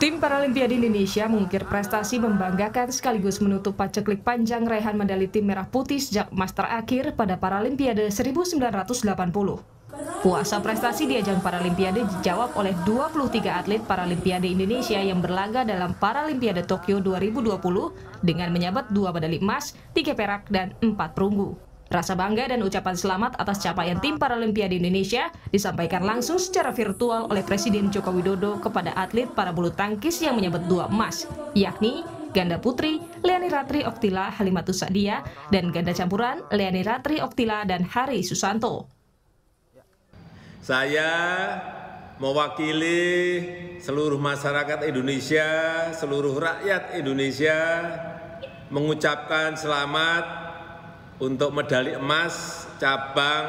Tim Paralimpiade Indonesia mengukir prestasi membanggakan sekaligus menutup paceklik panjang rehan medali tim merah putih sejak Master Akhir pada Paralimpiade 1980. Puasa prestasi di ajang Paralimpiade dijawab oleh 23 atlet Paralimpiade Indonesia yang berlaga dalam Paralimpiade Tokyo 2020 dengan menyabet dua medali emas, tiga perak, dan empat perunggu. Rasa bangga dan ucapan selamat atas capaian tim Paralimpiade Indonesia disampaikan langsung secara virtual oleh Presiden Joko Widodo kepada atlet para bulu tangkis yang menyebut dua emas, yakni ganda putri Leani Ratri Oktila Halimatus Sadia dan ganda campuran Leani Ratri Oktila dan Hari Susanto. Saya mewakili seluruh masyarakat Indonesia, seluruh rakyat Indonesia mengucapkan selamat untuk medali emas cabang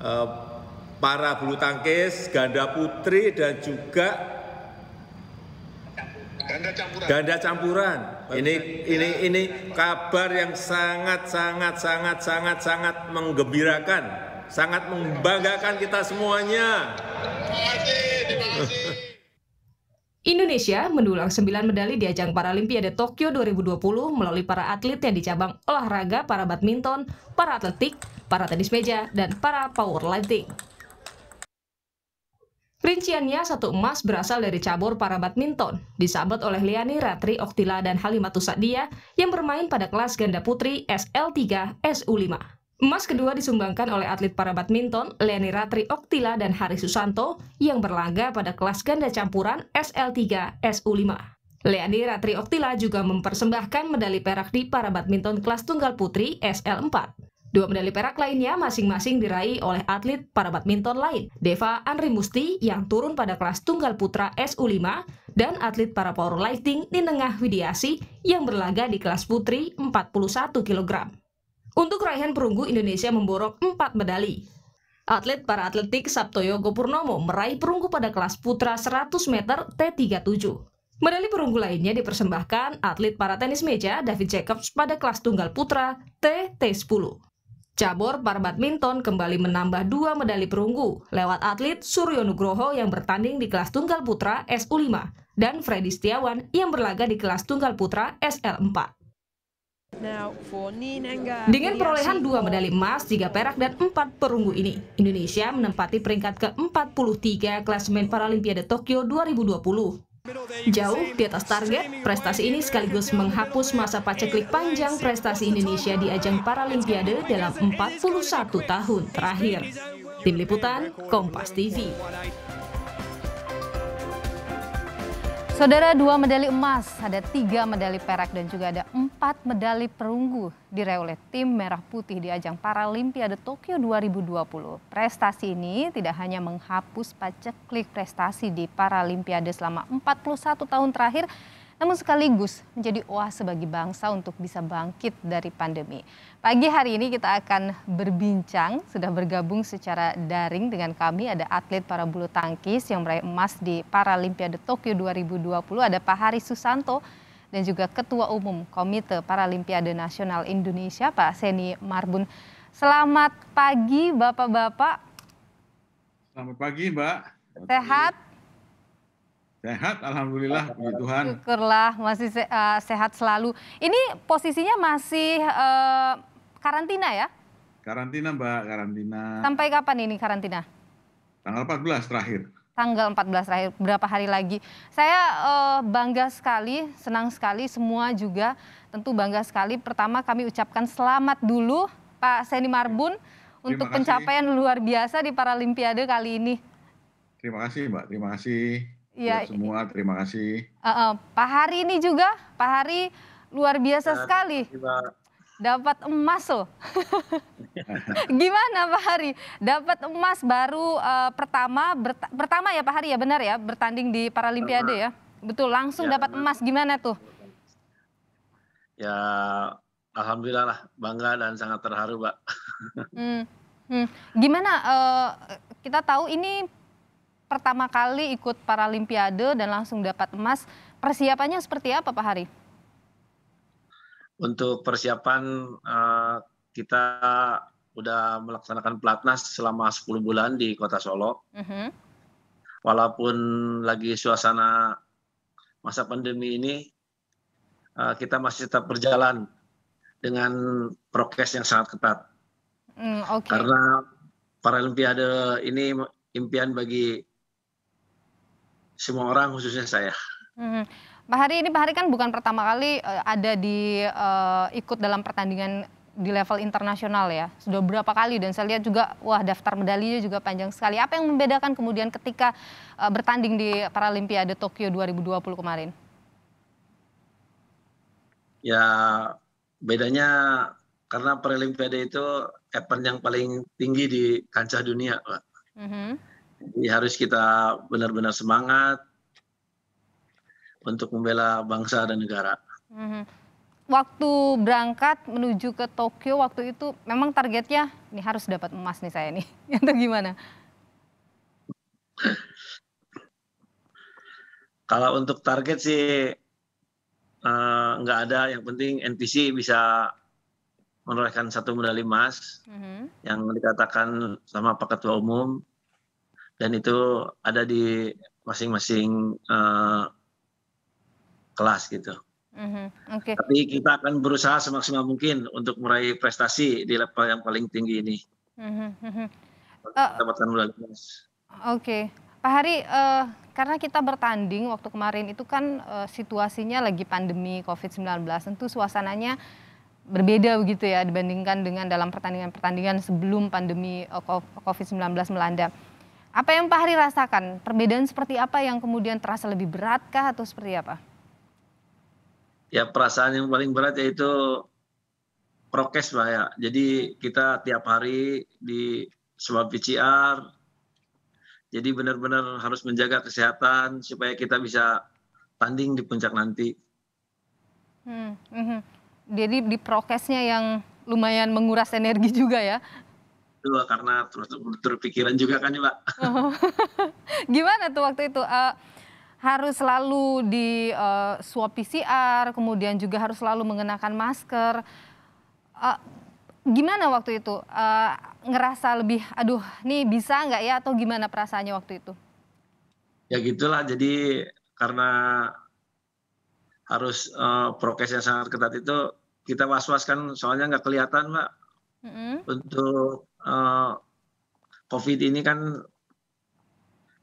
eh, para bulu tangkis ganda putri dan juga ganda campuran. Ganda campuran. Ini ya. ini ini kabar yang sangat sangat sangat sangat sangat menggembirakan, sangat membanggakan kita semuanya. Terima kasih, terima kasih. Indonesia mendulang 9 medali di ajang Paralimpiade Tokyo 2020 melalui para yang di cabang olahraga para badminton, para atletik, para tenis meja, dan para powerlifting. Rinciannya satu emas berasal dari cabur para badminton, disabet oleh Liani Ratri Oktila dan Halimatus Sadia yang bermain pada kelas ganda putri SL3 SU5. Emas kedua disumbangkan oleh atlet para badminton Leni Ratri Oktila dan Hari Susanto yang berlaga pada kelas ganda campuran SL3 SU5. Leni Ratri Oktila juga mempersembahkan medali perak di para badminton kelas tunggal putri SL4. Dua medali perak lainnya masing-masing diraih oleh atlet para badminton lain, Deva Andri Musti yang turun pada kelas tunggal putra SU5 dan atlet para powerlifting tengah Widiasi yang berlaga di kelas putri 41 kg. Untuk raihan perunggu, Indonesia memborong 4 medali. Atlet para atletik Sabtoyo Gopurnomo meraih perunggu pada kelas putra 100 meter T37. Medali perunggu lainnya dipersembahkan atlet para tenis meja David Jacobs pada kelas tunggal putra T T10. Cabur para badminton kembali menambah dua medali perunggu lewat atlet Suryo Nugroho yang bertanding di kelas tunggal putra SU5 dan Freddy Setiawan yang berlaga di kelas tunggal putra SL4. Dengan perolehan dua medali emas, tiga perak, dan empat perunggu ini, Indonesia menempati peringkat ke-43 klasemen Paralimpiade Tokyo 2020. Jauh di atas target, prestasi ini sekaligus menghapus masa paceklik panjang prestasi Indonesia di ajang Paralimpiade dalam 41 tahun terakhir. Tim Liputan, Kompas TV. Saudara dua medali emas, ada tiga medali perak dan juga ada empat medali perunggu diraih oleh tim Merah Putih di ajang Paralimpiade Tokyo 2020. Prestasi ini tidak hanya menghapus klik prestasi di Paralimpiade selama 41 tahun terakhir, namun sekaligus menjadi oase bagi bangsa untuk bisa bangkit dari pandemi. Pagi hari ini kita akan berbincang, sudah bergabung secara daring dengan kami ada atlet para bulu tangkis yang meraih emas di Paralimpiade Tokyo 2020, ada Pak Hari Susanto dan juga Ketua Umum Komite Paralimpiade Nasional Indonesia Pak Seni Marbun. Selamat pagi Bapak-Bapak. Selamat pagi Mbak. Sehat? Sehat, alhamdulillah, puji Tuhan. Syukurlah, masih se uh, sehat selalu. Ini posisinya masih uh, karantina ya? Karantina, Mbak, karantina. Sampai kapan ini karantina? Tanggal 14 terakhir. Tanggal 14 terakhir, berapa hari lagi. Saya uh, bangga sekali, senang sekali, semua juga tentu bangga sekali. Pertama kami ucapkan selamat dulu Pak Seni Marbun Terima untuk kasih. pencapaian luar biasa di Paralimpiade kali ini. Terima kasih Mbak, terima kasih ya, semua terima kasih. Uh, uh, Pak Hari ini juga, Pak Hari luar biasa ya, sekali. Terima. Dapat emas loh. Gimana Pak Hari? Dapat emas baru uh, pertama, pertama ya Pak Hari ya benar ya bertanding di Paralimpiade ya. Betul, langsung ya, dapat emas gimana tuh? Ya Alhamdulillah lah bangga dan sangat terharu Pak. hmm. Hmm. Gimana uh, kita tahu ini pertama kali ikut Paralimpiade dan langsung dapat emas. Persiapannya seperti apa Pak Hari? Untuk persiapan eh, kita udah melaksanakan pelatnas selama 10 bulan di Kota Solo. Uh mhm. -huh. Walaupun lagi suasana masa pandemi ini, eh, kita masih tetap berjalan dengan prokes yang sangat ketat. Mm, okay. Karena Paralimpiade ini impian bagi semua orang khususnya saya. Hmm. Pak Hari ini Pak Hari kan bukan pertama kali uh, ada di uh, ikut dalam pertandingan di level internasional ya. Sudah berapa kali dan saya lihat juga wah daftar medalinya juga panjang sekali. Apa yang membedakan kemudian ketika uh, bertanding di Paralimpiade Tokyo 2020 kemarin? Ya bedanya karena Paralimpiade itu event yang paling tinggi di kancah dunia, Pak. Mm -hmm. Jadi harus kita benar-benar semangat untuk membela bangsa dan negara. Mm-hmm. Waktu berangkat menuju ke Tokyo waktu itu memang targetnya ini harus dapat emas nih saya nih atau gimana? Kalau untuk target sih uh, nggak ada, yang penting NPC bisa menorehkan satu medali emas mm -hmm. yang dikatakan sama Pak Ketua Umum dan itu ada di masing-masing uh, kelas gitu. Mm-hmm. Okay. Tapi kita akan berusaha semaksimal mungkin untuk meraih prestasi di level yang paling tinggi ini. Mm-hmm. Uh, Oke, okay. Pak Hari, uh, karena kita bertanding waktu kemarin itu kan uh, situasinya lagi pandemi COVID-19, tentu suasananya berbeda begitu ya dibandingkan dengan dalam pertandingan-pertandingan sebelum pandemi COVID-19 melanda. Apa yang Pak Hari rasakan? Perbedaan seperti apa yang kemudian terasa lebih beratkah atau seperti apa? Ya perasaan yang paling berat yaitu prokes Pak ya. Jadi kita tiap hari di swab PCR. Jadi benar-benar harus menjaga kesehatan supaya kita bisa tanding di puncak nanti. Hmm, mm -hmm. Jadi di prokesnya yang lumayan menguras energi juga ya. Itu karena terus berpikiran juga kan ya, Mbak. Gimana tuh waktu itu? Uh, harus selalu di uh, swab PCR, kemudian juga harus selalu mengenakan masker. Uh, gimana waktu itu? Uh, ngerasa lebih, aduh, nih bisa nggak ya? Atau gimana perasaannya waktu itu? Ya gitulah. Jadi karena harus uh, prokes yang sangat ketat itu, kita was-was kan, soalnya nggak kelihatan, mbak. Mm -hmm. Untuk uh, COVID ini kan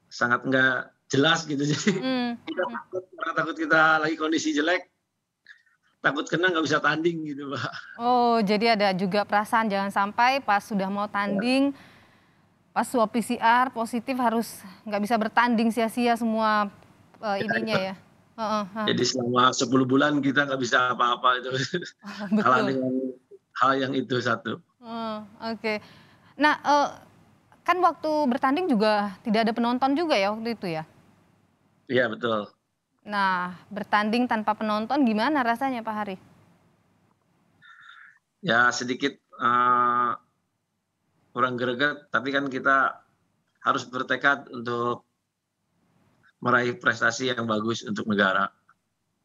sangat nggak jelas gitu jadi hmm. kita takut karena takut kita lagi kondisi jelek takut kena nggak bisa tanding gitu pak oh jadi ada juga perasaan jangan sampai pas sudah mau tanding ya. pas swab PCR positif harus nggak bisa bertanding sia-sia semua uh, ininya ya, ya. Uh, uh, uh. Jadi selama 10 bulan kita nggak bisa apa-apa itu. Kalah hal yang itu satu. Uh, Oke. Okay. Nah, uh, kan waktu bertanding juga tidak ada penonton juga ya waktu itu ya? Iya betul. Nah, bertanding tanpa penonton gimana rasanya Pak Hari? Ya sedikit uh, eh, kurang greget, tapi kan kita harus bertekad untuk meraih prestasi yang bagus untuk negara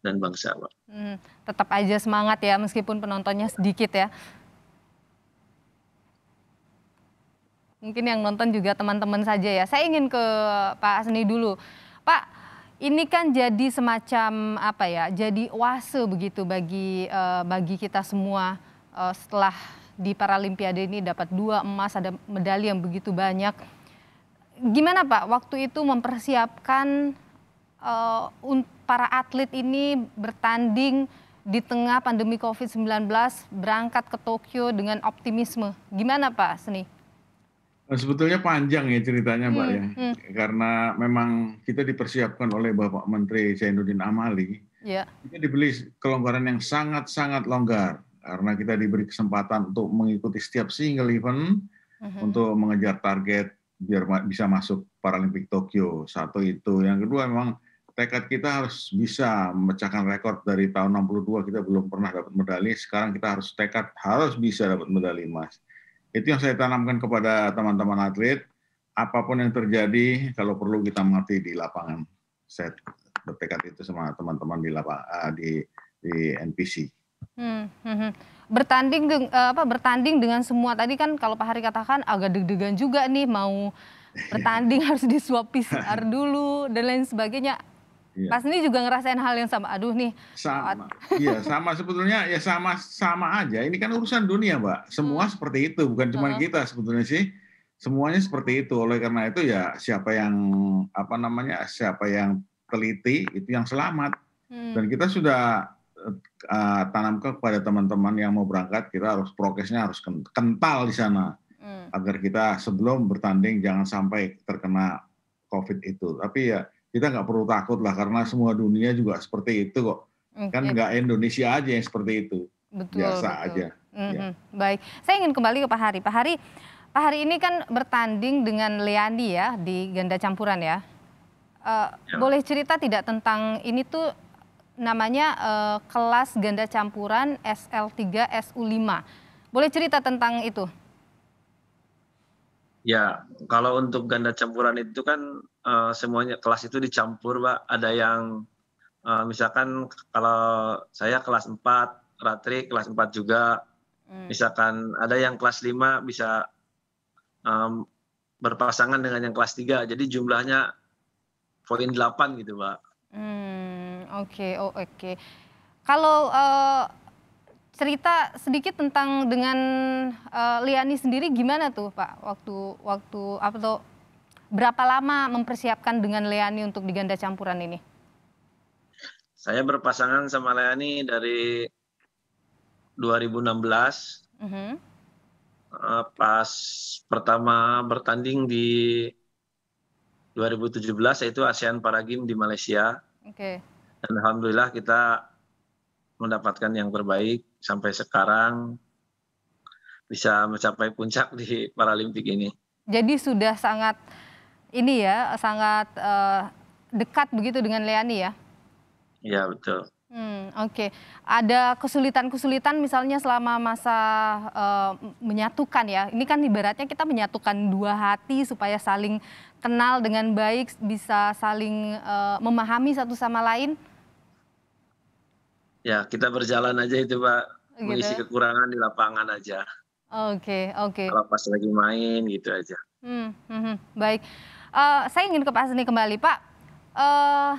dan bangsa. Hmm, tetap aja semangat ya meskipun penontonnya sedikit ya. Mungkin yang nonton juga teman-teman saja ya. Saya ingin ke Pak Asni dulu. Pak, ini kan jadi semacam apa ya? Jadi oase begitu bagi uh, bagi kita semua uh, setelah di Paralimpiade ini dapat dua emas, ada medali yang begitu banyak. Gimana Pak waktu itu mempersiapkan uh, para atlet ini bertanding di tengah pandemi COVID-19 berangkat ke Tokyo dengan optimisme. Gimana Pak Seni? Eh, sebetulnya panjang ya ceritanya Mbak hmm, ya, hmm. karena memang kita dipersiapkan oleh Bapak Menteri Zainuddin Amali, yeah. kita dibeli kelonggaran yang sangat-sangat longgar karena kita diberi kesempatan untuk mengikuti setiap single event hmm. untuk mengejar target biar bisa masuk Paralimpik Tokyo. Satu itu, yang kedua memang tekad kita harus bisa memecahkan rekor dari tahun 62 kita belum pernah dapat medali, sekarang kita harus tekad harus bisa dapat medali emas. Itu yang saya tanamkan kepada teman-teman atlet. Apapun yang terjadi, kalau perlu kita mengerti di lapangan. Saya bertekad itu sama teman-teman di eh, di di NPC. Hmm, hmm, hmm, Bertanding eh, apa bertanding dengan semua tadi kan kalau Pak Hari katakan agak deg-degan juga nih mau bertanding harus swab PCR dulu dan lain sebagainya. Iya. Mas ini juga ngerasain hal yang sama. Aduh nih. Sama. Iya, sama sebetulnya ya sama sama aja. Ini kan urusan dunia, Mbak. Semua hmm. seperti itu, bukan cuma hmm. kita sebetulnya sih. Semuanya seperti itu. Oleh karena itu ya siapa yang apa namanya? siapa yang teliti itu yang selamat. Hmm. Dan kita sudah uh, eh, tanamkan kepada teman-teman yang mau berangkat, kita harus prokesnya harus kental di sana. Hmm. Agar kita sebelum bertanding jangan sampai terkena COVID itu. Tapi ya kita nggak perlu takut lah karena semua dunia juga seperti itu kok. Okay. Kan nggak Indonesia aja yang seperti itu. Betul, Biasa betul. aja. Mm -hmm. ya. Mhm, baik, saya ingin kembali ke Pak Hari. Pak Hari, Pak Hari ini kan bertanding dengan Leandi ya di ganda campuran ya. Uh, ya. Boleh cerita tidak tentang ini tuh namanya uh, kelas ganda campuran SL3 SU5. Boleh cerita tentang itu? Ya, kalau untuk ganda campuran itu kan uh, semuanya kelas itu dicampur, Pak. Ada yang uh, misalkan kalau saya kelas 4, Ratri kelas 4 juga. Hmm. Misalkan ada yang kelas 5 bisa um, berpasangan dengan yang kelas 3. Jadi jumlahnya poin 8 gitu, Pak. Hmm, oke, okay, oh, oke. Okay. Kalau uh, cerita sedikit tentang dengan uh, Liani sendiri gimana tuh Pak waktu waktu atau berapa lama mempersiapkan dengan Liani untuk diganda campuran ini? Saya berpasangan sama Liani dari 2016 mm -hmm. uh, pas pertama bertanding di 2017 yaitu ASEAN Para Games di Malaysia. Oke. Okay. Dan alhamdulillah kita mendapatkan yang terbaik sampai sekarang bisa mencapai puncak di Paralimpik ini. Jadi sudah sangat ini ya, sangat uh, dekat begitu dengan Leani ya? Iya betul. Hmm, Oke, okay. ada kesulitan-kesulitan misalnya selama masa uh, menyatukan ya. Ini kan ibaratnya kita menyatukan dua hati supaya saling kenal dengan baik, bisa saling uh, memahami satu sama lain ya kita berjalan aja itu pak oh, gitu. mengisi ya? kekurangan di lapangan aja oke okay, oke okay. kalau pas lagi main gitu aja hmm, hmm, hmm. baik uh, saya ingin ke Pak Asni kembali Pak uh,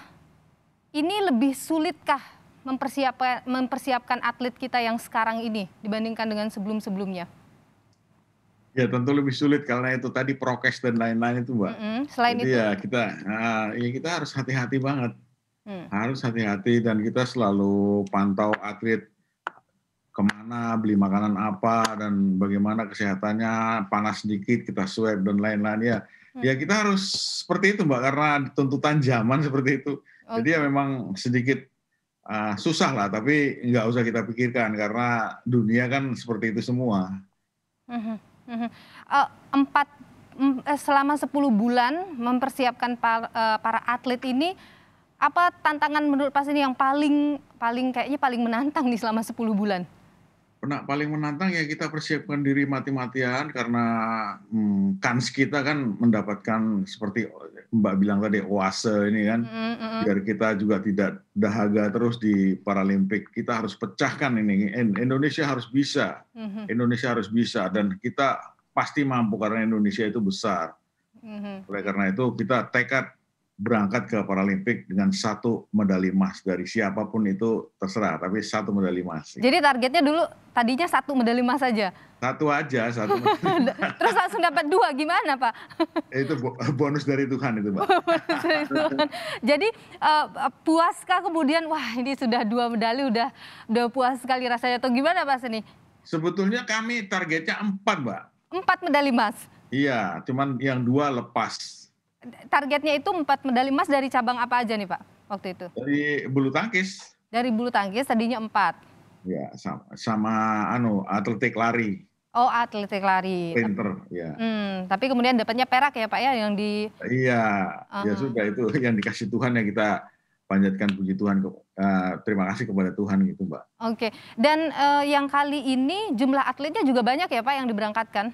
ini lebih sulitkah mempersiapkan mempersiapkan atlet kita yang sekarang ini dibandingkan dengan sebelum sebelumnya Ya tentu lebih sulit karena itu tadi prokes dan lain-lain itu mbak. Mm -hmm. Selain Jadi itu ya kita, nah, ya kita harus hati-hati banget Hmm. Harus hati-hati dan kita selalu pantau atlet kemana, beli makanan apa, dan bagaimana kesehatannya, panas sedikit kita swab dan lain-lain ya. Hmm. Ya kita harus seperti itu mbak karena tuntutan zaman seperti itu. Okay. Jadi ya memang sedikit uh, susah lah, tapi nggak usah kita pikirkan karena dunia kan seperti itu semua. hmm. Hmm. uh, empat mm, eh, selama 10 bulan mempersiapkan eh, para atlet ini apa tantangan menurut Pak ini yang paling paling kayaknya paling menantang nih selama 10 bulan? Nah, paling menantang ya kita persiapkan diri mati-matian karena hmm, kans kita kan mendapatkan seperti Mbak bilang tadi oase ini kan mm -hmm. biar kita juga tidak dahaga terus di Paralimpik. Kita harus pecahkan ini. Indonesia harus bisa. Mm -hmm. Indonesia harus bisa dan kita pasti mampu karena Indonesia itu besar. Mm -hmm. Oleh karena itu kita tekad berangkat ke Paralimpik dengan satu medali emas dari siapapun itu terserah, tapi satu medali emas. Jadi targetnya dulu tadinya satu medali emas saja. Satu aja, satu. Medali Terus langsung dapat dua gimana, Pak? Eh, itu bonus dari Tuhan itu, Pak. bonus dari Tuhan. Jadi uh, puaskah kemudian wah ini sudah dua medali udah udah puas sekali rasanya atau gimana, Pak Seni? Sebetulnya kami targetnya empat, Mbak. Empat medali emas. Iya, cuman yang dua lepas targetnya itu empat medali emas dari cabang apa aja nih Pak waktu itu? Dari bulu tangkis. Dari bulu tangkis tadinya empat. Ya sama, sama anu atletik lari. Oh atletik lari. Pinter, ya. Hmm, tapi kemudian dapatnya perak ya Pak ya yang di. Iya, uh -huh. ya ah. sudah itu yang dikasih Tuhan ya kita panjatkan puji Tuhan ke, uh, terima kasih kepada Tuhan gitu Mbak. Oke, dan uh, yang kali ini jumlah atletnya juga banyak ya Pak yang diberangkatkan?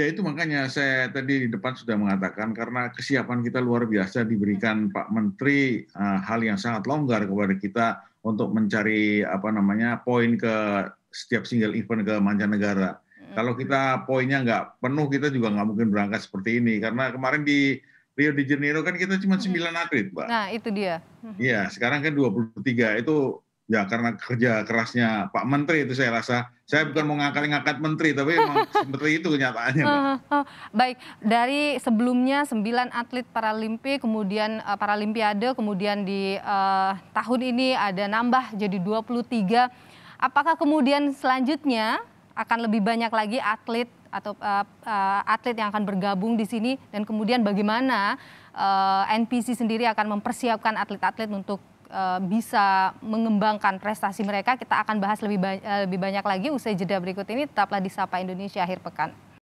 Ya itu makanya saya tadi di depan sudah mengatakan karena kesiapan kita luar biasa diberikan Pak Menteri uh, hal yang sangat longgar kepada kita untuk mencari apa namanya poin ke setiap single event ke mancanegara. Hmm. Kalau kita poinnya nggak penuh kita juga nggak mungkin berangkat seperti ini karena kemarin di Rio de Janeiro kan kita cuma 9 hmm. atlet, pak. Nah, itu dia. Iya, sekarang kan 23. Itu ya karena kerja kerasnya Pak Menteri itu saya rasa saya bukan mau ngangkat-ngangkat menteri tapi memang seperti itu kenyataannya. Baik, dari sebelumnya 9 atlet Paralimpi kemudian uh, paralimpiade kemudian di uh, tahun ini ada nambah jadi 23. Apakah kemudian selanjutnya akan lebih banyak lagi atlet atau uh, uh, atlet yang akan bergabung di sini dan kemudian bagaimana uh, NPC sendiri akan mempersiapkan atlet-atlet untuk uh, bisa mengembangkan prestasi mereka. Kita akan bahas lebih, ba eh, lebih banyak lagi usai jeda berikut ini. Tetaplah di Sapa Indonesia akhir pekan.